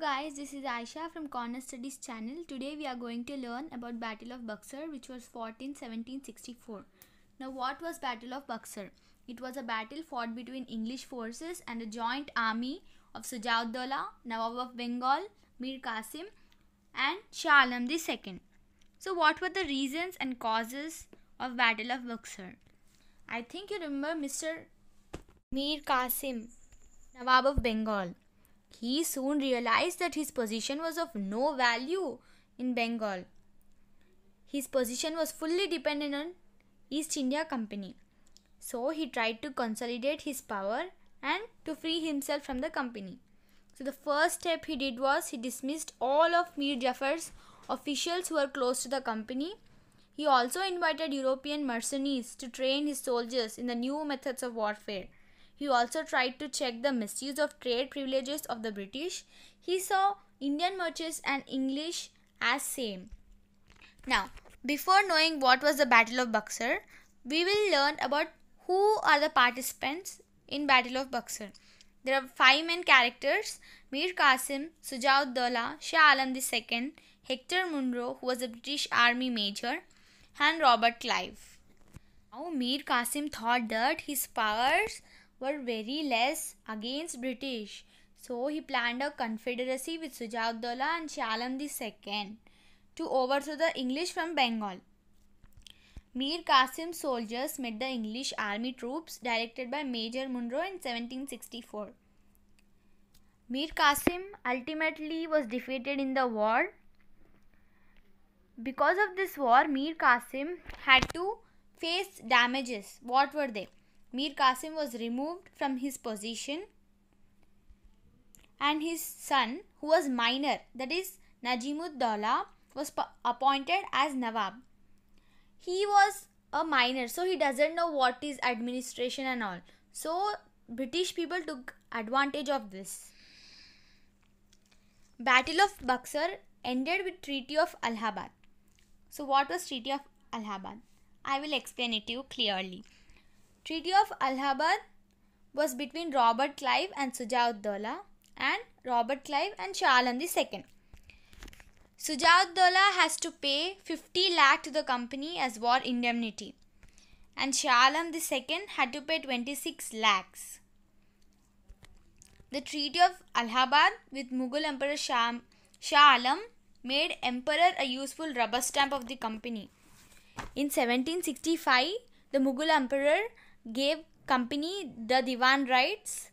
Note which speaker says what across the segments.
Speaker 1: guys, this is Aisha from Corner Studies channel. Today we are going to learn about Battle of Buxar which was fought in 1764. Now what was Battle of Buxar? It was a battle fought between English forces and a joint army of Sujauddollah, Nawab of Bengal, Mir Qasim and Shah Alam II. So what were the reasons and causes of Battle of Buxar? I think you remember Mr. Mir Qasim, Nawab of Bengal. He soon realized that his position was of no value in Bengal. His position was fully dependent on East India Company. So he tried to consolidate his power and to free himself from the company. So the first step he did was he dismissed all of Mir Jafar's officials who were close to the company. He also invited European mercenaries to train his soldiers in the new methods of warfare. He also tried to check the misuse of trade privileges of the British. He saw Indian merchants and English as same. Now, before knowing what was the Battle of Buxar, we will learn about who are the participants in Battle of Buxar. There are five main characters: Mir Qasim, Sujauddollah, Shah Alam II, Hector Munro, who was a British Army major, and Robert Clive. Now Mir Qasim thought that his powers were very less against British. So he planned a confederacy with Sujaudullah and Shah Alam II to overthrow the English from Bengal. Mir Qasim's soldiers met the English army troops directed by Major Munro in 1764. Mir Qasim ultimately was defeated in the war. Because of this war, Mir Qasim had to face damages. What were they? Mir Qasim was removed from his position and his son who was minor that is Najimud Dawla was appointed as Nawab. He was a minor so he doesn't know what is administration and all. So British people took advantage of this. Battle of Buxar ended with Treaty of Allahabad. So what was Treaty of Allahabad? I will explain it to you clearly. Treaty of Allahabad was between Robert Clive and Sujauddola and Robert Clive and Shah Alam II. Sujauddola has to pay 50 lakh to the company as war indemnity and Shah Alam II had to pay 26 lakhs. The Treaty of Allahabad with Mughal Emperor Shah Alam made Emperor a useful rubber stamp of the company. In 1765, the Mughal Emperor gave company the divan rights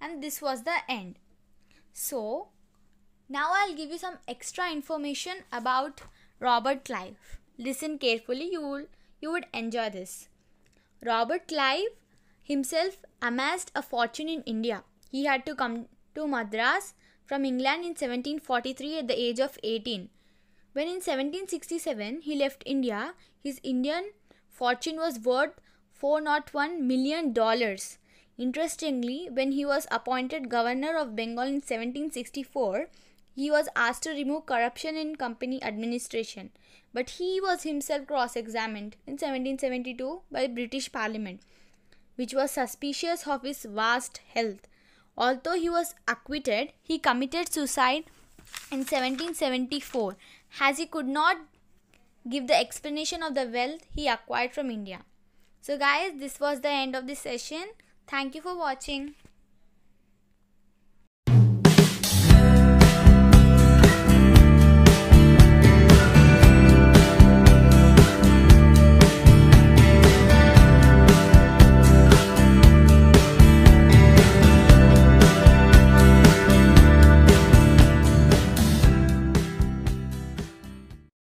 Speaker 1: and this was the end so now i'll give you some extra information about robert clive listen carefully you will you would enjoy this robert clive himself amassed a fortune in india he had to come to madras from england in 1743 at the age of 18 when in 1767 he left india his indian fortune was worth $401 million. Interestingly, when he was appointed governor of Bengal in 1764, he was asked to remove corruption in company administration, but he was himself cross examined in 1772 by the British Parliament, which was suspicious of his vast health. Although he was acquitted, he committed suicide in 1774 as he could not give the explanation of the wealth he acquired from India. So guys, this was the end of this session. Thank you for watching.